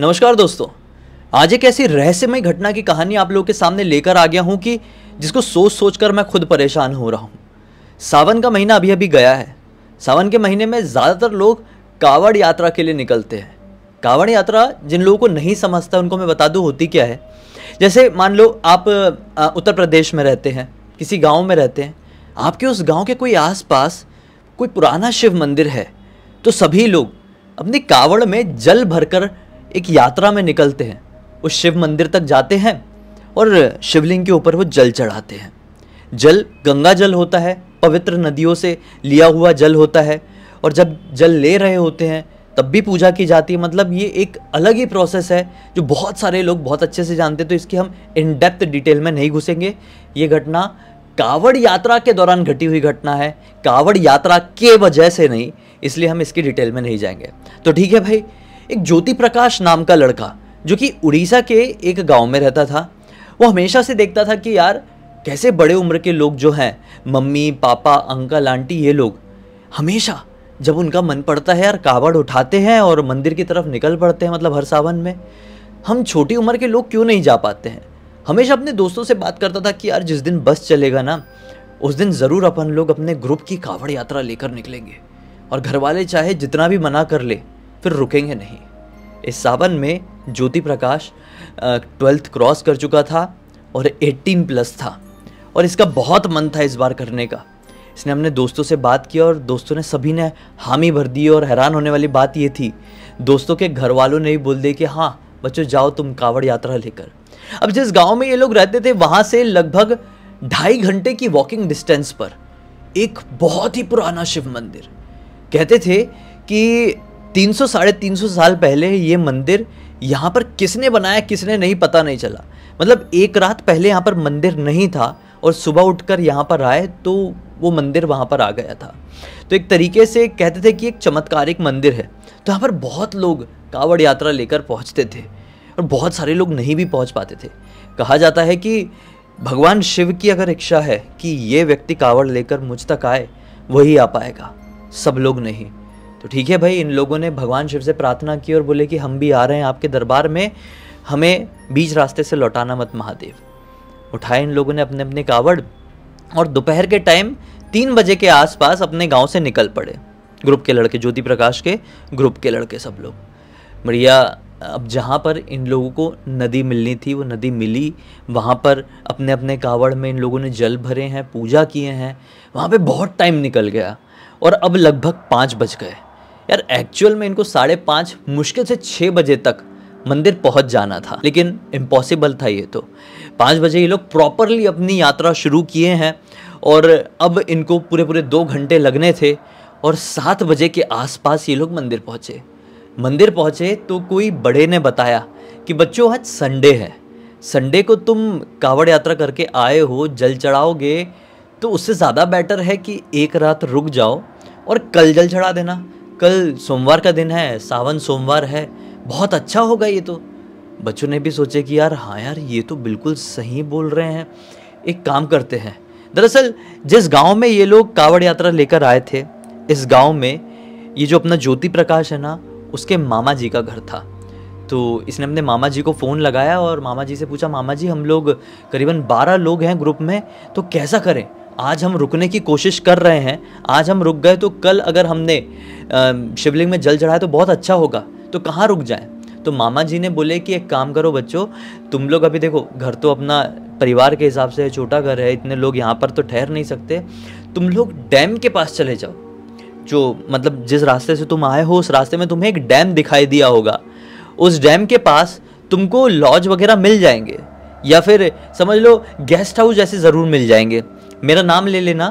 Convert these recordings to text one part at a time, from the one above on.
नमस्कार दोस्तों आज एक ऐसी रहस्यमय घटना की कहानी आप लोगों के सामने लेकर आ गया हूँ कि जिसको सोच सोच कर मैं खुद परेशान हो रहा हूँ सावन का महीना अभी अभी गया है सावन के महीने में ज़्यादातर लोग कावड़ यात्रा के लिए निकलते हैं कावड़ यात्रा जिन लोगों को नहीं समझता उनको मैं बता दूँ होती क्या है जैसे मान लो आप उत्तर प्रदेश में रहते हैं किसी गाँव में रहते हैं आपके उस गाँव के कोई आसपास कोई पुराना शिव मंदिर है तो सभी लोग अपनी कावड़ में जल भरकर एक यात्रा में निकलते हैं उस शिव मंदिर तक जाते हैं और शिवलिंग के ऊपर वो जल चढ़ाते हैं जल गंगा जल होता है पवित्र नदियों से लिया हुआ जल होता है और जब जल ले रहे होते हैं तब भी पूजा की जाती है मतलब ये एक अलग ही प्रोसेस है जो बहुत सारे लोग बहुत अच्छे से जानते हैं तो इसकी हम इन डेप्थ डिटेल में नहीं घुसेंगे ये घटना कावड़ यात्रा के दौरान घटी हुई घटना है कावड़ यात्रा के वजह से नहीं इसलिए हम इसकी डिटेल में नहीं जाएंगे तो ठीक है भाई एक ज्योति प्रकाश नाम का लड़का जो कि उड़ीसा के एक गांव में रहता था वो हमेशा से देखता था कि यार कैसे बड़े उम्र के लोग जो हैं मम्मी पापा अंकल आंटी ये लोग हमेशा जब उनका मन पड़ता है यार कावड़ उठाते हैं और मंदिर की तरफ निकल पड़ते हैं मतलब हर सावन में हम छोटी उम्र के लोग क्यों नहीं जा पाते हैं हमेशा अपने दोस्तों से बात करता था कि यार जिस दिन बस चलेगा ना उस दिन ज़रूर अपन लोग अपने ग्रुप की कावड़ यात्रा लेकर निकलेंगे और घर वाले चाहे जितना भी मना कर ले फिर रुकेंगे नहीं इस सावन में ज्योति प्रकाश ट्वेल्थ क्रॉस कर चुका था और 18 प्लस था और इसका बहुत मन था इस बार करने का इसने हमने दोस्तों से बात की और दोस्तों ने सभी ने हामी भर दी और हैरान होने वाली बात ये थी दोस्तों के घर वालों ने भी बोल दिया कि हाँ बच्चों जाओ तुम कांवड़ यात्रा लेकर अब जिस गांव में ये लोग रहते थे वहाँ से लगभग ढाई घंटे की वॉकिंग डिस्टेंस पर एक बहुत ही पुराना शिव मंदिर कहते थे कि तीन सौ साढ़े तीन सौ साल पहले ये मंदिर यहाँ पर किसने बनाया किसने नहीं पता नहीं चला मतलब एक रात पहले यहाँ पर मंदिर नहीं था और सुबह उठकर यहाँ पर आए तो वो मंदिर वहाँ पर आ गया था तो एक तरीके से कहते थे कि एक चमत्कारिक मंदिर है तो यहाँ पर बहुत लोग कावड़ यात्रा लेकर पहुँचते थे और बहुत सारे लोग नहीं भी पहुँच पाते थे कहा जाता है कि भगवान शिव की अगर इच्छा है कि ये व्यक्ति कावड़ लेकर मुझ तक आए वही आ पाएगा सब लोग नहीं तो ठीक है भाई इन लोगों ने भगवान शिव से प्रार्थना की और बोले कि हम भी आ रहे हैं आपके दरबार में हमें बीच रास्ते से लौटाना मत महादेव उठाए इन लोगों ने अपने अपने कावड़ और दोपहर के टाइम तीन बजे के आसपास अपने गांव से निकल पड़े ग्रुप के लड़के ज्योति प्रकाश के ग्रुप के लड़के सब लोग बढ़िया अब जहाँ पर इन लोगों को नदी मिलनी थी वो नदी मिली वहाँ पर अपने अपने कावड़ में इन लोगों ने जल भरे हैं पूजा किए हैं वहाँ पे बहुत टाइम निकल गया और अब लगभग पाँच बज गए यार एक्चुअल में इनको साढ़े पाँच मुश्किल से छः बजे तक मंदिर पहुंच जाना था लेकिन इम्पॉसिबल था ये तो पाँच बजे ये लोग प्रॉपरली अपनी यात्रा शुरू किए हैं और अब इनको पूरे पूरे दो घंटे लगने थे और सात बजे के आसपास ये लोग मंदिर पहुँचे मंदिर पहुँचे तो कोई बड़े ने बताया कि बच्चों आज संडे है संडे को तुम कावड़ यात्रा करके आए हो जल चढ़ाओगे तो उससे ज़्यादा बेटर है कि एक रात रुक जाओ और कल जल चढ़ा देना कल सोमवार का दिन है सावन सोमवार है बहुत अच्छा होगा ये तो बच्चों ने भी सोचे कि यार हाँ यार ये तो बिल्कुल सही बोल रहे हैं एक काम करते हैं दरअसल जिस गांव में ये लोग कावड़ यात्रा लेकर आए थे इस गांव में ये जो अपना ज्योति प्रकाश है ना उसके मामा जी का घर था तो इसने अपने मामा जी को फ़ोन लगाया और मामा जी से पूछा मामा जी हम लोग करीबन बारह लोग हैं ग्रुप में तो कैसा करें आज हम रुकने की कोशिश कर रहे हैं आज हम रुक गए तो कल अगर हमने शिवलिंग में जल चढ़ाया तो बहुत अच्छा होगा तो कहाँ रुक जाएं तो मामा जी ने बोले कि एक काम करो बच्चों तुम लोग अभी देखो घर तो अपना परिवार के हिसाब से छोटा घर है इतने लोग यहाँ पर तो ठहर नहीं सकते तुम लोग डैम के पास चले जाओ जो मतलब जिस रास्ते से तुम आए हो उस रास्ते में तुम्हें एक डैम दिखाई दिया होगा उस डैम के पास तुमको लॉज वगैरह मिल जाएंगे या फिर समझ लो गेस्ट हाउस जैसे ज़रूर मिल जाएंगे मेरा नाम ले लेना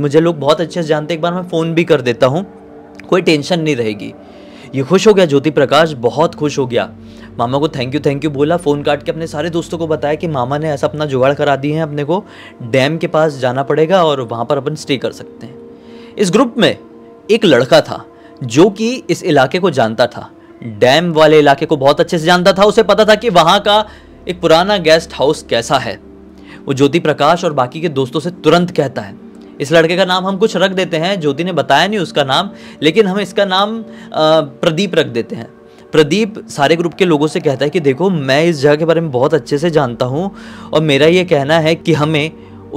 मुझे लोग बहुत अच्छे से जानते एक बार मैं फ़ोन भी कर देता हूँ कोई टेंशन नहीं रहेगी ये खुश हो गया ज्योति प्रकाश बहुत खुश हो गया मामा को थैंक यू थैंक यू बोला फ़ोन काट के अपने सारे दोस्तों को बताया कि मामा ने ऐसा अपना जुगाड़ करा दिए हैं अपने को डैम के पास जाना पड़ेगा और वहाँ पर अपन स्टे कर सकते हैं इस ग्रुप में एक लड़का था जो कि इस इलाके को जानता था डैम वाले इलाके को बहुत अच्छे से जानता था उसे पता था कि वहाँ का एक पुराना गेस्ट हाउस कैसा है वो ज्योति प्रकाश और बाकी के दोस्तों से तुरंत कहता है इस लड़के का नाम हम कुछ रख देते हैं ज्योति ने बताया नहीं उसका नाम लेकिन हम इसका नाम प्रदीप रख देते हैं प्रदीप सारे ग्रुप के लोगों से कहता है कि देखो मैं इस जगह के बारे में बहुत अच्छे से जानता हूँ और मेरा ये कहना है कि हमें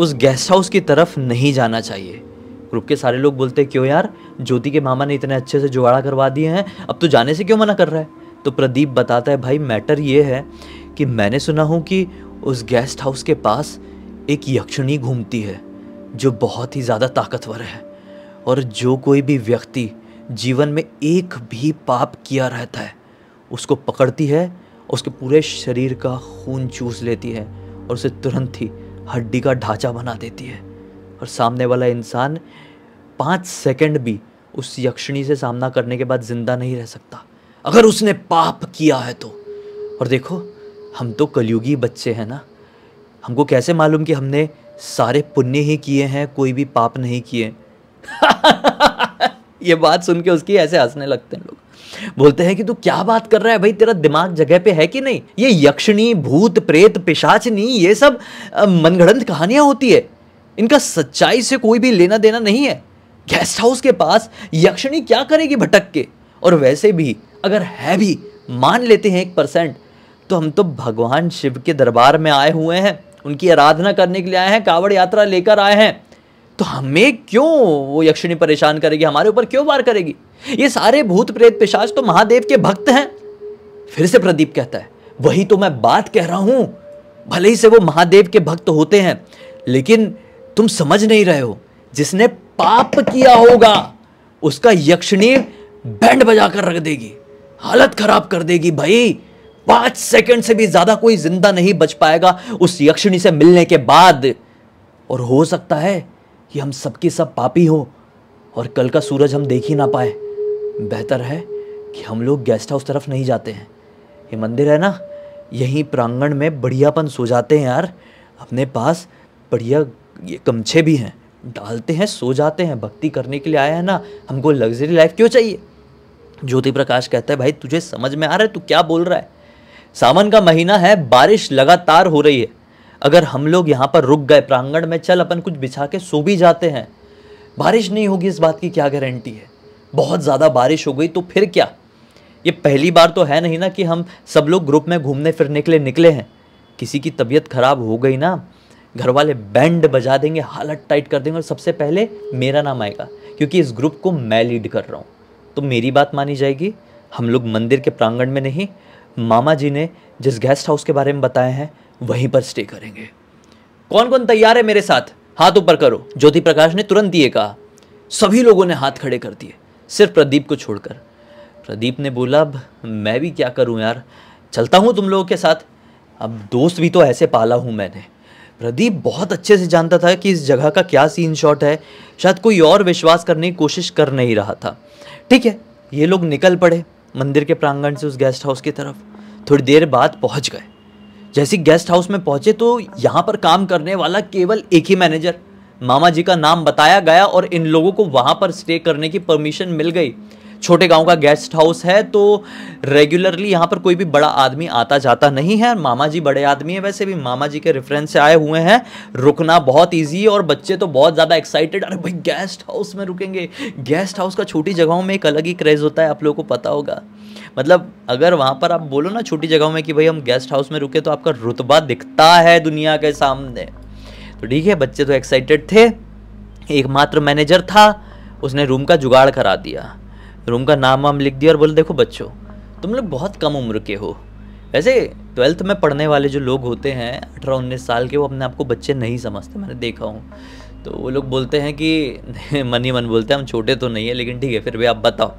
उस गेस्ट हाउस की तरफ नहीं जाना चाहिए ग्रुप के सारे लोग बोलते हैं क्यों यार ज्योति के मामा ने इतने अच्छे से जुगाड़ा करवा दिए हैं अब तो जाने से क्यों मना कर रहा है तो प्रदीप बताता है भाई मैटर ये है कि मैंने सुना हूँ कि उस गेस्ट हाउस के पास एक यक्षिणी घूमती है जो बहुत ही ज़्यादा ताकतवर है और जो कोई भी व्यक्ति जीवन में एक भी पाप किया रहता है उसको पकड़ती है उसके पूरे शरीर का खून चूस लेती है और उसे तुरंत ही हड्डी का ढांचा बना देती है और सामने वाला इंसान पाँच सेकंड भी उस यक्षिणी से सामना करने के बाद ज़िंदा नहीं रह सकता अगर उसने पाप किया है तो और देखो हम तो कलयुगी बच्चे हैं ना हमको कैसे मालूम कि हमने सारे पुण्य ही किए हैं कोई भी पाप नहीं किए ये बात सुन के उसकी ऐसे हंसने लगते हैं लोग बोलते हैं कि तू क्या बात कर रहा है भाई तेरा दिमाग जगह पे है कि नहीं ये यक्षिणी भूत प्रेत पिशाचनी ये सब मनगढ़ंत कहानियां होती है इनका सच्चाई से कोई भी लेना देना नहीं है गेस्ट हाउस के पास यक्षिणी क्या करेगी भटक के और वैसे भी अगर है भी मान लेते हैं एक परसेंट तो हम तो भगवान शिव के दरबार में आए हुए हैं उनकी आराधना करने के लिए आए हैं कावड़ यात्रा लेकर आए हैं तो हमें क्यों वो यक्षिणी परेशान करेगी हमारे ऊपर क्यों वार करेगी ये सारे भूत प्रेत पिशाच तो महादेव के भक्त हैं फिर से प्रदीप कहता है वही तो मैं बात कह रहा हूं भले ही से वो महादेव के भक्त होते हैं लेकिन तुम समझ नहीं रहे हो जिसने पाप किया होगा उसका यक्षिणी बैंड बजा कर रख देगी हालत खराब कर देगी भाई पांच सेकंड से भी ज्यादा कोई जिंदा नहीं बच पाएगा उस यक्षिणी से मिलने के बाद और हो सकता है कि हम सबके सब पापी हो और कल का सूरज हम देख ही ना पाए बेहतर है कि हम लोग गेस्ट हाउस तरफ नहीं जाते हैं ये मंदिर है ना यहीं प्रांगण में बढ़ियापन सो जाते हैं यार अपने पास बढ़िया ये कमछे भी हैं डालते हैं सो जाते हैं भक्ति करने के लिए आया है ना हमको लग्जरी लाइफ क्यों चाहिए ज्योति प्रकाश कहता है भाई तुझे समझ में आ रहा है तू क्या बोल रहा है सावन का महीना है बारिश लगातार हो रही है अगर हम लोग यहाँ पर रुक गए प्रांगण में चल अपन कुछ बिछा के सो भी जाते हैं बारिश नहीं होगी इस बात की क्या गारंटी है बहुत ज़्यादा बारिश हो गई तो फिर क्या ये पहली बार तो है नहीं ना कि हम सब लोग ग्रुप में घूमने फिरने के लिए निकले हैं किसी की तबीयत खराब हो गई ना घर वाले बैंड बजा देंगे हालत टाइट कर देंगे और सबसे पहले मेरा नाम आएगा क्योंकि इस ग्रुप को मैं लीड कर रहा हूँ तो मेरी बात मानी जाएगी हम लोग मंदिर के प्रांगण में नहीं मामा जी ने जिस गेस्ट हाउस के बारे में बताए हैं वहीं पर स्टे करेंगे कौन कौन तैयार है मेरे साथ हाथ ऊपर करो ज्योति प्रकाश ने तुरंत ये कहा सभी लोगों ने हाथ खड़े कर दिए सिर्फ प्रदीप को छोड़कर प्रदीप ने बोला अब मैं भी क्या करूं यार चलता हूं तुम लोगों के साथ अब दोस्त भी तो ऐसे पाला हूं मैंने प्रदीप बहुत अच्छे से जानता था कि इस जगह का क्या सीन शॉट है शायद कोई और विश्वास करने की कोशिश कर नहीं रहा था ठीक है ये लोग निकल पड़े मंदिर के प्रांगण से उस गेस्ट हाउस की तरफ थोड़ी देर बाद पहुंच गए जैसे गेस्ट हाउस में पहुंचे तो यहाँ पर काम करने वाला केवल एक ही मैनेजर मामा जी का नाम बताया गया और इन लोगों को वहाँ पर स्टे करने की परमिशन मिल गई छोटे गांव का गेस्ट हाउस है तो रेगुलरली यहाँ पर कोई भी बड़ा आदमी आता जाता नहीं है मामा जी बड़े आदमी है वैसे भी मामा जी के रेफरेंस से आए हुए हैं रुकना बहुत ईजी है और बच्चे तो बहुत ज़्यादा एक्साइटेड अरे भाई गेस्ट हाउस में रुकेंगे गेस्ट हाउस का छोटी जगहों में एक अलग ही क्रेज़ होता है आप लोगों को पता होगा मतलब अगर वहाँ पर आप बोलो ना छोटी जगहों में कि भाई हम गेस्ट हाउस में रुके तो आपका रुतबा दिखता है दुनिया के सामने तो ठीक है बच्चे तो एक्साइटेड थे एकमात्र मैनेजर था उसने रूम का जुगाड़ करा दिया रूम का नाम वाम लिख दिया और बोले देखो बच्चों तुम लोग बहुत कम उम्र के हो वैसे ट्वेल्थ में पढ़ने वाले जो लोग होते हैं अठारह उन्नीस साल के वो अपने आप को बच्चे नहीं समझते मैंने देखा हूँ तो वो लोग बोलते हैं कि मन ही मन बोलते हैं हम छोटे तो नहीं है लेकिन ठीक है फिर भी आप बताओ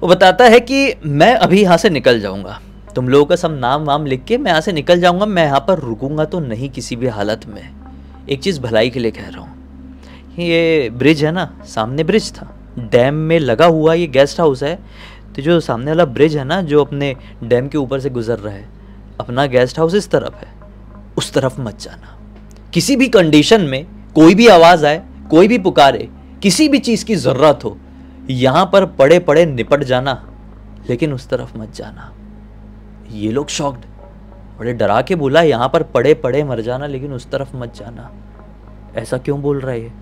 वो बताता है कि मैं अभी यहाँ से निकल जाऊँगा तुम लोगों का सब नाम वाम लिख के मैं यहाँ से निकल जाऊँगा मैं यहाँ पर रुकूँगा तो नहीं किसी भी हालत में एक चीज़ भलाई के लिए कह रहा हूँ ये ब्रिज है ना सामने ब्रिज था डैम में लगा हुआ ये गेस्ट हाउस है तो जो सामने वाला ब्रिज है ना जो अपने डैम के ऊपर से गुजर रहा है अपना गेस्ट हाउस इस तरफ है उस तरफ मत जाना किसी भी कंडीशन में कोई भी आवाज़ आए कोई भी पुकारे किसी भी चीज़ की ज़रूरत हो यहाँ पर पड़े पड़े निपट जाना लेकिन उस तरफ मत जाना ये लोग शॉक्ड बड़े डरा के बोला यहाँ पर पड़े पड़े मर जाना लेकिन उस तरफ मत जाना ऐसा क्यों बोल रहा है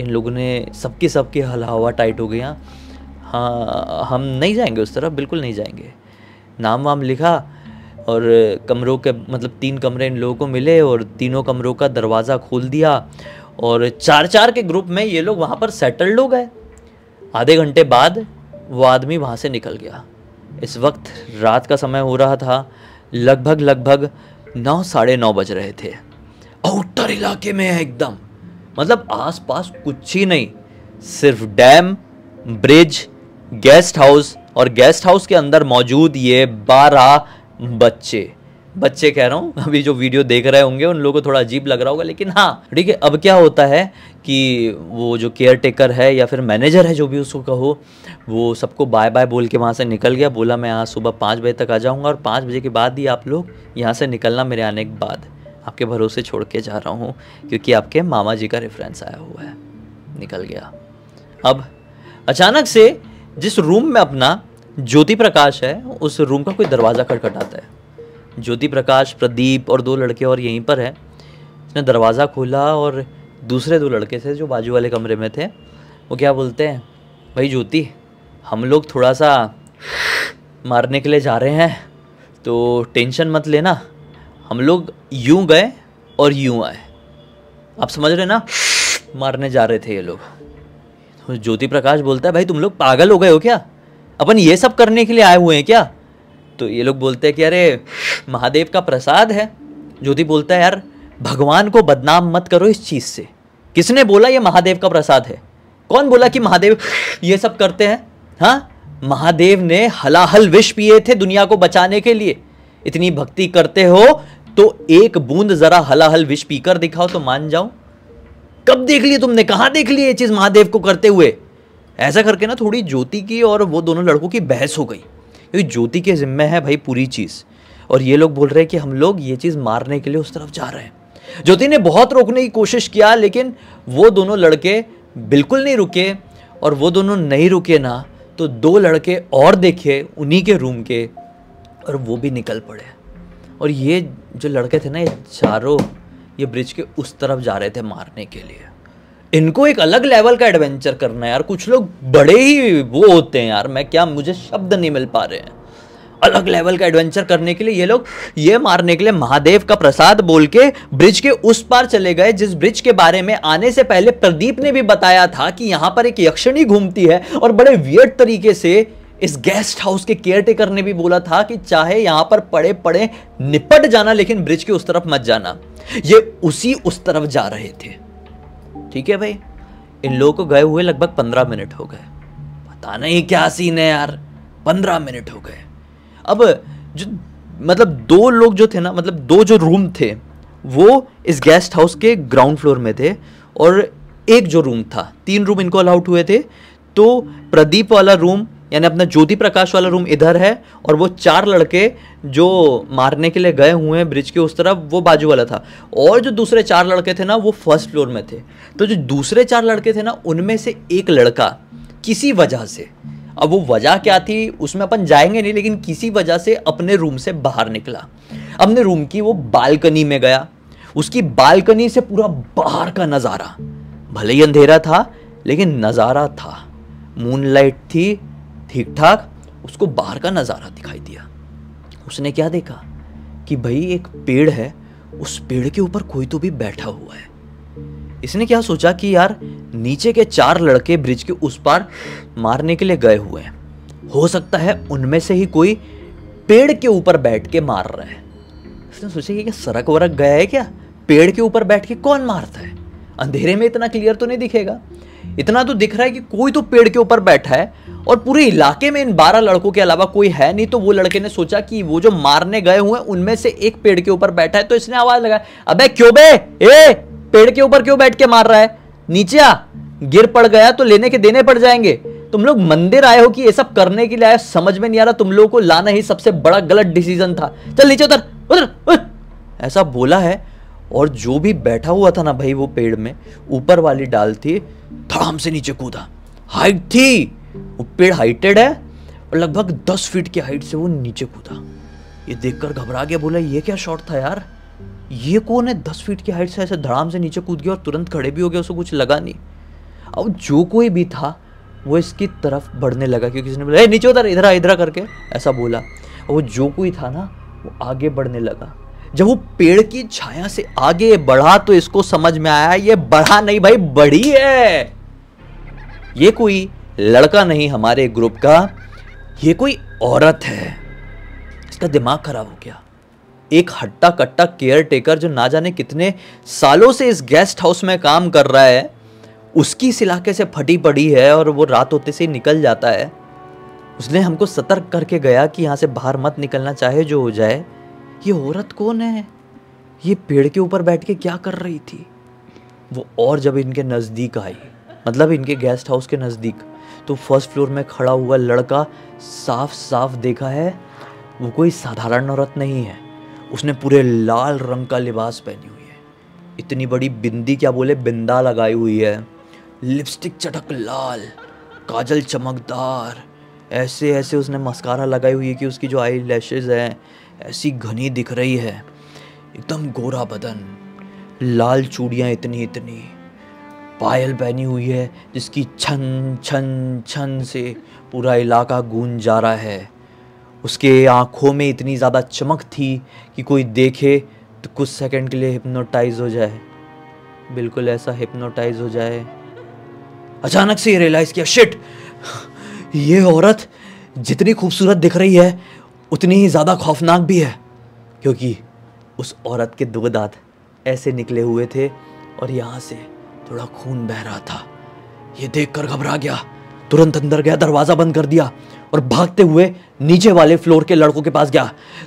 इन लोगों ने सबके सबके हवा टाइट हो गया हाँ।, हाँ हम नहीं जाएंगे उस तरफ बिल्कुल नहीं जाएंगे नाम वाम लिखा और कमरों के मतलब तीन कमरे इन लोगों को मिले और तीनों कमरों का दरवाज़ा खोल दिया और चार चार के ग्रुप में ये लोग वहाँ पर सेटल्ड हो गए आधे घंटे बाद वो आदमी वहाँ से निकल गया इस वक्त रात का समय हो रहा था लगभग लगभग नौ साढ़े नौ बज रहे थे आउटर इलाके में है एकदम मतलब आसपास कुछ ही नहीं सिर्फ डैम ब्रिज गेस्ट हाउस और गेस्ट हाउस के अंदर मौजूद ये बारह बच्चे बच्चे कह रहा हूँ अभी जो वीडियो देख रहे होंगे उन लोगों को थोड़ा अजीब लग रहा होगा लेकिन हाँ ठीक है अब क्या होता है कि वो जो केयर टेकर है या फिर मैनेजर है जो भी उसको कहो वो सबको बाय बाय बोल के वहाँ से निकल गया बोला मैं आज सुबह पाँच बजे तक आ जाऊँगा और पाँच बजे के बाद ही आप लोग यहाँ से निकलना मेरे आने के बाद आपके भरोसे छोड़ के जा रहा हूँ क्योंकि आपके मामा जी का रेफरेंस आया हुआ है निकल गया अब अचानक से जिस रूम में अपना ज्योति प्रकाश है उस रूम का कोई दरवाज़ा खटखटाता है ज्योति प्रकाश प्रदीप और दो लड़के और यहीं पर है उसने दरवाज़ा खोला और दूसरे दो लड़के थे जो बाजू वाले कमरे में थे वो क्या बोलते हैं भाई ज्योति हम लोग थोड़ा सा मारने के लिए जा रहे हैं तो टेंशन मत लेना हम लोग यूं गए और यूं आए आप समझ रहे ना मारने जा रहे थे ये लोग तो ज्योति प्रकाश बोलता है भाई तुम लोग पागल हो गए हो क्या अपन ये सब करने के लिए आए हुए हैं क्या तो ये लोग बोलते हैं कि अरे महादेव का प्रसाद है ज्योति बोलता है यार भगवान को बदनाम मत करो इस चीज़ से किसने बोला ये महादेव का प्रसाद है कौन बोला कि महादेव ये सब करते हैं हाँ महादेव ने हलाहल विष पिए थे दुनिया को बचाने के लिए इतनी भक्ति करते हो तो एक बूंद जरा हलाहल विष पीकर दिखाओ तो मान जाओ कब देख लिए तुमने कहाँ देख लिए ये चीज़ महादेव को करते हुए ऐसा करके ना थोड़ी ज्योति की और वो दोनों लड़कों की बहस हो गई क्योंकि ज्योति के ज़िम्मे है भाई पूरी चीज़ और ये लोग बोल रहे हैं कि हम लोग ये चीज़ मारने के लिए उस तरफ जा रहे हैं ज्योति ने बहुत रोकने की कोशिश किया लेकिन वो दोनों लड़के बिल्कुल नहीं रुके और वो दोनों नहीं रुके ना तो दो लड़के और देखे उन्हीं के रूम के और वो भी निकल पड़े और ये जो लड़के थे ना ये चारों ये ब्रिज के उस तरफ जा रहे थे मारने के लिए इनको एक अलग लेवल का एडवेंचर करना है यार कुछ लोग बड़े ही वो होते हैं यार मैं क्या मुझे शब्द नहीं मिल पा रहे हैं अलग लेवल का एडवेंचर करने के लिए ये लोग ये मारने के लिए महादेव का प्रसाद बोल के ब्रिज के उस पार चले गए जिस ब्रिज के बारे में आने से पहले प्रदीप ने भी बताया था कि यहाँ पर एक यक्षिणी घूमती है और बड़े वियर्ड तरीके से इस गेस्ट हाउस के केयर टेकर ने भी बोला था कि चाहे यहां पर पड़े पड़े निपट जाना लेकिन ब्रिज के उस तरफ मत जाना ये उसी उस तरफ जा रहे थे ठीक है भाई इन लोगों को गए हुए लगभग पंद्रह मिनट हो गए पता नहीं क्या सीन है यार पंद्रह मिनट हो गए अब जो मतलब दो लोग जो थे ना मतलब दो जो रूम थे वो इस गेस्ट हाउस के ग्राउंड फ्लोर में थे और एक जो रूम था तीन रूम इनको अलाउट हुए थे तो प्रदीप वाला रूम यानी अपना ज्योति प्रकाश वाला रूम इधर है और वो चार लड़के जो मारने के लिए गए हुए हैं ब्रिज के उस तरफ वो बाजू वाला था और जो दूसरे चार लड़के थे ना वो फर्स्ट फ्लोर में थे तो जो दूसरे चार लड़के थे ना उनमें से एक लड़का किसी वजह से अब वो वजह क्या थी उसमें अपन जाएंगे नहीं लेकिन किसी वजह से अपने रूम से बाहर निकला अपने रूम की वो बालकनी में गया उसकी बालकनी से पूरा बाहर का नज़ारा भले ही अंधेरा था लेकिन नज़ारा था मूनलाइट थी ठीक ठाक उसको बाहर का नज़ारा दिखाई दिया उसने क्या देखा कि भाई एक पेड़ है उस पेड़ के ऊपर कोई तो भी बैठा हुआ है इसने क्या सोचा कि यार नीचे के चार लड़के ब्रिज के उस पार मारने के लिए गए हुए हैं हो सकता है उनमें से ही कोई पेड़ के ऊपर बैठ के मार रहा है इसने सोचा कि क्या सड़क वरक गया है क्या पेड़ के ऊपर बैठ के कौन मारता है अंधेरे में इतना क्लियर तो नहीं दिखेगा इतना तो दिख रहा है कि कोई तो पेड़ के ऊपर बैठा है और पूरे इलाके में इन बारह लड़कों के अलावा कोई है नहीं तो वो लड़के ने सोचा कि वो जो मारने गए हुए उनमें से एक पेड़ के ऊपर बैठा है तो इसने आवाज लगाया अबे क्यों बे ए पेड़ के ऊपर क्यों बैठ के मार रहा है नीचे आ गिर पड़ गया तो लेने के देने पड़ जाएंगे तुम लोग मंदिर आए हो कि ये सब करने के लिए आए समझ में नहीं आ रहा तुम लोगों को लाना ही सबसे बड़ा गलत डिसीजन था चल नीचे उतर उतर, ऐसा बोला है और जो भी बैठा हुआ था ना भाई वो पेड़ में ऊपर वाली डाल थी धड़ाम से नीचे कूदा हाइट थी वो पेड़ हाइटेड है और लगभग दस फीट की हाइट से वो नीचे कूदा ये देखकर घबरा गया बोला ये क्या शॉट था यार ये कौन है दस फीट की हाइट से ऐसे धड़ाम से नीचे कूद गया और तुरंत खड़े भी हो गया उसको कुछ लगा नहीं अब जो कोई भी था वो इसकी तरफ बढ़ने लगा क्योंकि किसी ने बोला नीचे उधर इधर इधर करके ऐसा बोला और वो जो कोई था ना वो आगे बढ़ने लगा जब वो पेड़ की छाया से आगे बढ़ा तो इसको समझ में आया ये बढ़ा नहीं भाई बढ़ी है ये कोई लड़का नहीं हमारे ग्रुप का ये कोई औरत है इसका दिमाग खराब हो गया एक हट्टा कट्टा केयर टेकर जो ना जाने कितने सालों से इस गेस्ट हाउस में काम कर रहा है उसकी इस इलाके से फटी पड़ी है और वो रात होते से ही निकल जाता है उसने हमको सतर्क करके गया कि यहाँ से बाहर मत निकलना चाहे जो हो जाए ये औरत कौन है ये पेड़ के ऊपर बैठ के क्या कर रही थी वो और जब इनके नज़दीक आई मतलब इनके गेस्ट हाउस के नज़दीक तो फर्स्ट फ्लोर में खड़ा हुआ लड़का साफ साफ देखा है वो कोई साधारण औरत नहीं है उसने पूरे लाल रंग का लिबास पहनी हुई है इतनी बड़ी बिंदी क्या बोले बिंदा लगाई हुई है लिपस्टिक चटक लाल काजल चमकदार ऐसे ऐसे उसने मस्कारा लगाई हुई है कि उसकी जो आई लैशेज हैं ऐसी घनी दिख रही है एकदम गोरा बदन लाल चूड़ियाँ इतनी इतनी पायल पहनी हुई है जिसकी छन छन छन से पूरा इलाका गूंज जा रहा है उसके आँखों में इतनी ज़्यादा चमक थी कि कोई देखे तो कुछ सेकंड के लिए हिप्नोटाइज हो जाए बिल्कुल ऐसा हिप्नोटाइज हो जाए अचानक से ये रियलाइज़ किया शिट ये औरत जितनी खूबसूरत दिख रही है उतनी ही ज़्यादा खौफनाक भी है क्योंकि उस औरत के दो दांत ऐसे निकले हुए थे और यहाँ से थोड़ा खून बह रहा था ये देखकर घबरा गया तुरंत अंदर गया दरवाजा बंद कर दिया और भागते हुए नीचे वाले फ्लोर के लड़कों के पास गया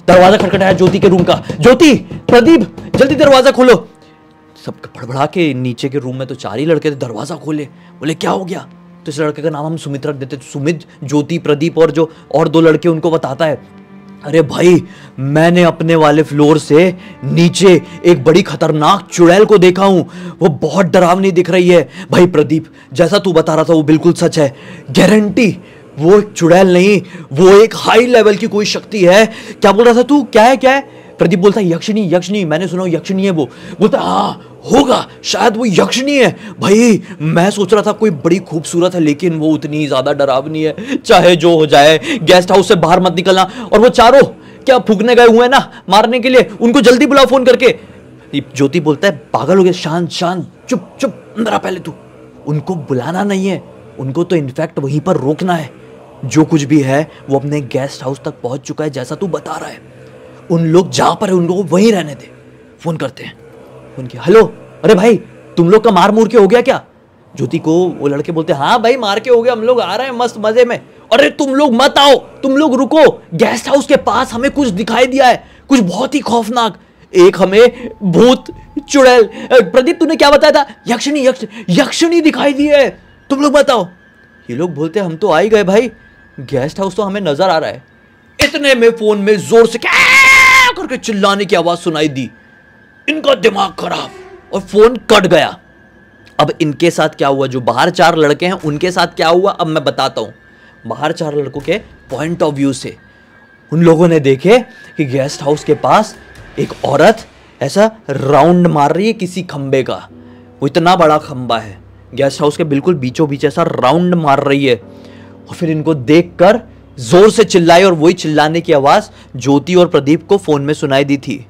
दरवाजा खटखटाया ज्योति के रूम का ज्योति प्रदीप जल्दी दरवाजा खोलो सब बड़बड़ा के नीचे के रूम में तो चार ही लड़के थे दरवाजा खोले बोले क्या हो गया तो इस लड़के का नाम हम सुमित रख देते सुमित ज्योति प्रदीप और जो और दो लड़के उनको बताता है अरे भाई मैंने अपने वाले फ्लोर से नीचे एक बड़ी खतरनाक चुड़ैल को देखा हूँ वो बहुत डरावनी दिख रही है भाई प्रदीप जैसा तू बता रहा था वो बिल्कुल सच है गारंटी वो एक चुड़ैल नहीं वो एक हाई लेवल की कोई शक्ति है क्या बोल रहा था तू क्या है क्या है प्रदीप बोलता है यक्षिणी यक्षिणी मैंने सुना यक्षिणी है वो बोलता हाँ होगा शायद वो यक्षिणी है भाई मैं सोच रहा था कोई बड़ी खूबसूरत है लेकिन वो उतनी ज़्यादा डरावनी है चाहे जो हो जाए गेस्ट हाउस से बाहर मत निकलना और वो चारों क्या फूकने गए हुए हैं ना मारने के लिए उनको जल्दी बुलाओ फोन करके ज्योति बोलता है पागल हो गया शांत शांत चुप चुप अंदर आ पहले तू उनको बुलाना नहीं है उनको तो इनफैक्ट वहीं पर रोकना है जो कुछ भी है वो अपने गेस्ट हाउस तक पहुंच चुका है जैसा तू बता रहा है उन लोग जहां पर है उन लोगों वहीं रहने दे फोन करते हैं फोन किया हेलो अरे भाई तुम लोग का मार मूर के हो गया क्या ज्योति को वो लड़के बोलते हाँ भाई मार के हो गया हम लोग आ रहे हैं मस्त मजे में अरे तुम लोग मत आओ तुम लोग रुको गेस्ट हाउस के पास हमें कुछ दिखाई दिया है कुछ बहुत ही खौफनाक एक हमें भूत चुड़ैल प्रदीप तूने क्या बताया था यक्षिणी यक्ष यक्षिणी दिखाई दी है तुम लोग बताओ ये लोग बोलते हम तो आ ही गए भाई गेस्ट हाउस तो हमें नजर आ रहा है इतने में फोन में जोर से क्या क्या करके चिल्लाने की आवाज सुनाई दी इनका दिमाग खराब और फोन कट गया अब इनके साथ क्या हुआ जो बाहर चार लड़के हैं उनके साथ क्या हुआ अब मैं बताता हूं बाहर चार लड़कों के पॉइंट ऑफ व्यू से उन लोगों ने देखे कि गेस्ट हाउस के पास एक औरत ऐसा राउंड मार रही है किसी खंबे का वो इतना बड़ा खंबा है गेस्ट हाउस के बिल्कुल बीचों बीच ऐसा राउंड मार रही है और फिर इनको देखकर कर जोर से चिल्लाई और वही चिल्लाने की आवाज़ ज्योति और प्रदीप को फ़ोन में सुनाई दी थी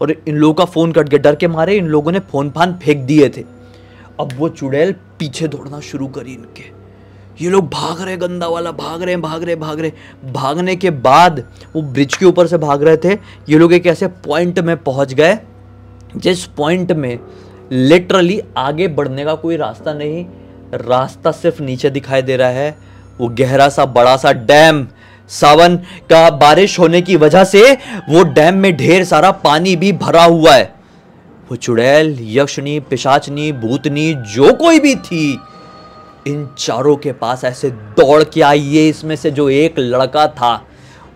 और इन लोगों का फ़ोन कट गया डर के मारे इन लोगों ने फ़ोन फान फेंक दिए थे अब वो चुड़ैल पीछे दौड़ना शुरू करी इनके ये लोग भाग रहे गंदा वाला भाग रहे भाग रहे भाग रहे भागने के बाद वो ब्रिज के ऊपर से भाग रहे थे ये लोग एक ऐसे पॉइंट में पहुंच गए जिस पॉइंट में लिटरली आगे बढ़ने का कोई रास्ता नहीं रास्ता सिर्फ नीचे दिखाई दे रहा है वो गहरा सा बड़ा सा डैम सावन का बारिश होने की वजह से वो डैम में ढेर सारा पानी भी भरा हुआ है वो चुड़ैल यक्षनी पिशाचनी भूतनी जो कोई भी थी इन चारों के पास ऐसे दौड़ के आई है इसमें से जो एक लड़का था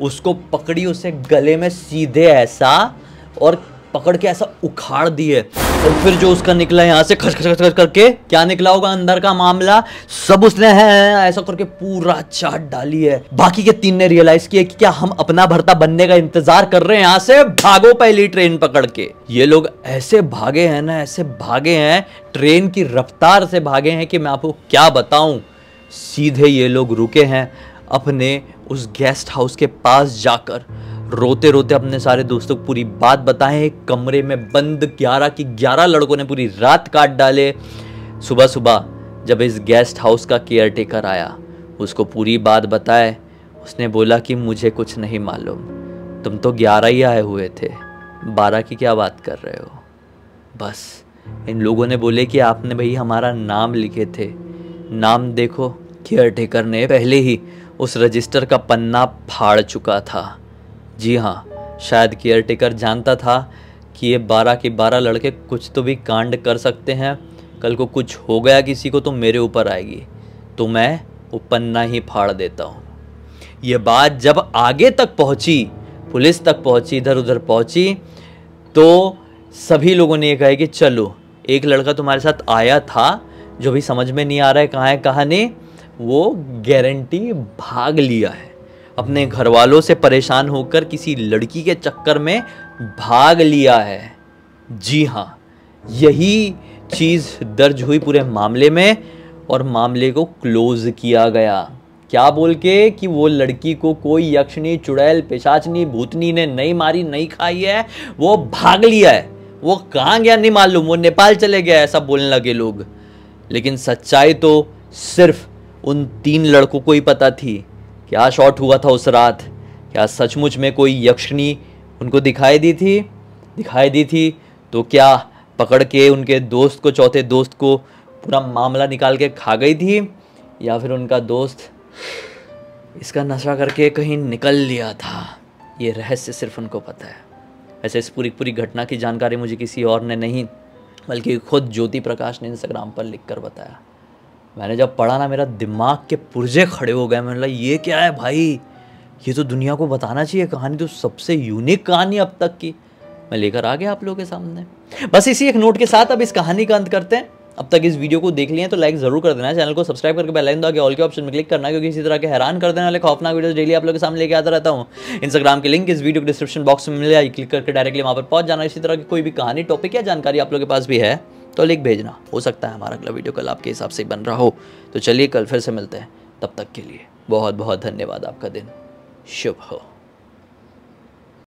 उसको पकड़ी उसे गले में सीधे ऐसा और पकड़ के ऐसा उखाड़ दिए और फिर जो उसका निकला यहाँ से खच खच खच करके क्या निकला होगा अंदर का मामला सब उसने है ऐसा करके पूरा चाट डाली है बाकी के तीन ने रियलाइज किया कि क्या हम अपना भरता बनने का इंतजार कर रहे हैं यहाँ से भागो पहली ट्रेन पकड़ के ये लोग ऐसे भागे हैं ना ऐसे भागे हैं ट्रेन की रफ्तार से भागे हैं कि मैं आपको क्या बताऊं सीधे ये लोग रुके हैं अपने उस गेस्ट हाउस के पास जाकर रोते रोते अपने सारे दोस्तों को पूरी बात बताएं कमरे में बंद ग्यारह की ग्यारह लड़कों ने पूरी रात काट डाले सुबह सुबह जब इस गेस्ट हाउस का केयर टेकर आया उसको पूरी बात बताए उसने बोला कि मुझे कुछ नहीं मालूम तुम तो ग्यारह ही आए हुए थे बारह की क्या बात कर रहे हो बस इन लोगों ने बोले कि आपने भाई हमारा नाम लिखे थे नाम देखो केयर टेकर ने पहले ही उस रजिस्टर का पन्ना फाड़ चुका था जी हाँ शायद केयर टेकर जानता था कि ये बारह के बारह लड़के कुछ तो भी कांड कर सकते हैं कल को कुछ हो गया किसी को तो मेरे ऊपर आएगी तो मैं वो पन्ना ही फाड़ देता हूँ ये बात जब आगे तक पहुँची पुलिस तक पहुँची इधर उधर पहुँची तो सभी लोगों ने ये कहा कि चलो एक लड़का तुम्हारे साथ आया था जो भी समझ में नहीं आ रहा है कहाँ है कहाँ नहीं वो गारंटी भाग लिया है अपने घर वालों से परेशान होकर किसी लड़की के चक्कर में भाग लिया है जी हाँ यही चीज़ दर्ज हुई पूरे मामले में और मामले को क्लोज़ किया गया क्या बोल के कि वो लड़की को कोई यक्षनी चुड़ैल पिशाचनी भूतनी ने नहीं मारी नहीं खाई है वो भाग लिया है वो कहाँ गया नहीं मालूम वो नेपाल चले गया ऐसा बोलने लगे लोग लेकिन सच्चाई तो सिर्फ उन तीन लड़कों को ही पता थी क्या शॉट हुआ था उस रात क्या सचमुच में कोई यक्षिणी उनको दिखाई दी थी दिखाई दी थी तो क्या पकड़ के उनके दोस्त को चौथे दोस्त को पूरा मामला निकाल के खा गई थी या फिर उनका दोस्त इसका नशा करके कहीं निकल लिया था ये रहस्य सिर्फ उनको पता है ऐसे इस पूरी पूरी घटना की जानकारी मुझे किसी और ने नहीं बल्कि खुद ज्योति प्रकाश ने इंस्टाग्राम पर लिख कर बताया मैंने जब पढ़ा ना मेरा दिमाग के पुर्जे खड़े हो गए मैंने ये क्या है भाई ये तो दुनिया को बताना चाहिए कहानी तो सबसे यूनिक कहानी अब तक की मैं लेकर आ गया आप लोगों के सामने बस इसी एक नोट के साथ अब इस कहानी का अंत करते हैं अब तक इस वीडियो को देख लिए तो लाइक जरूर कर देना चैनल को सब्सक्राइब करके बेल आइकन दबा के ऑल के ऑप्शन में क्लिक करना क्योंकि इसी तरह के हैरान कर देने वाले खौफनाक वीडियोस डेली आप लोगों के सामने लेके आता रहता हूँ इंस्टाग्राम के लिंक इस वीडियो के डिस्क्रिप्शन बॉक्स में मिल जाएगी क्लिक करके डायरेक्टली वहाँ पर पहुंच जाना इसी तरह की कोई भी कहानी टॉपिक या जानकारी आप लोग के पास भी है तो लिख भेजना हो सकता है हमारा अगला वीडियो कल आपके हिसाब से बन रहा हो तो चलिए कल फिर से मिलते हैं तब तक के लिए बहुत बहुत धन्यवाद आपका दिन शुभ हो